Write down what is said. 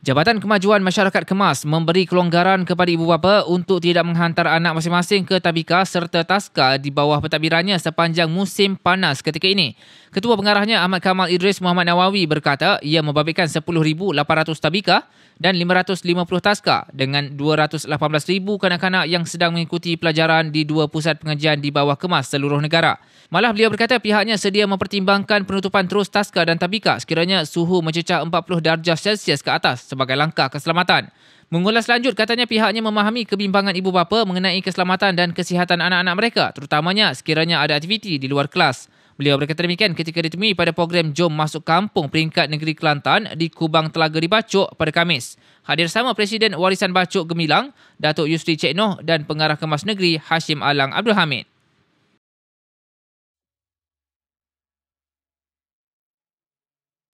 Jabatan Kemajuan Masyarakat Kemas memberi kelonggaran kepada ibu bapa untuk tidak menghantar anak masing-masing ke tabika serta taska di bawah pentadbirannya sepanjang musim panas ketika ini. Ketua Pengarahnya Ahmad Kamal Idris Muhammad Nawawi berkata ia membabitkan 10,800 tabika dan 550 taska dengan 218,000 kanak-kanak yang sedang mengikuti pelajaran di dua pusat pengajian di bawah kemas seluruh negara. Malah beliau berkata pihaknya sedia mempertimbangkan penutupan terus taska dan tabika sekiranya suhu mencecah 40 darjah Celsius ke atas sebagai langkah keselamatan. Mengulas lanjut katanya pihaknya memahami kebimbangan ibu bapa mengenai keselamatan dan kesihatan anak-anak mereka terutamanya sekiranya ada aktiviti di luar kelas. Beliau berkata demikian ketika ditemui pada program Jom Masuk Kampung peringkat negeri Kelantan di Kubang Telaga di Bacok pada Kamis. Hadir sama Presiden Warisan Bacok Gemilang, Datuk Yusri Cik Noh dan Pengarah Kemas Negeri Hashim Alang Abdul Hamid.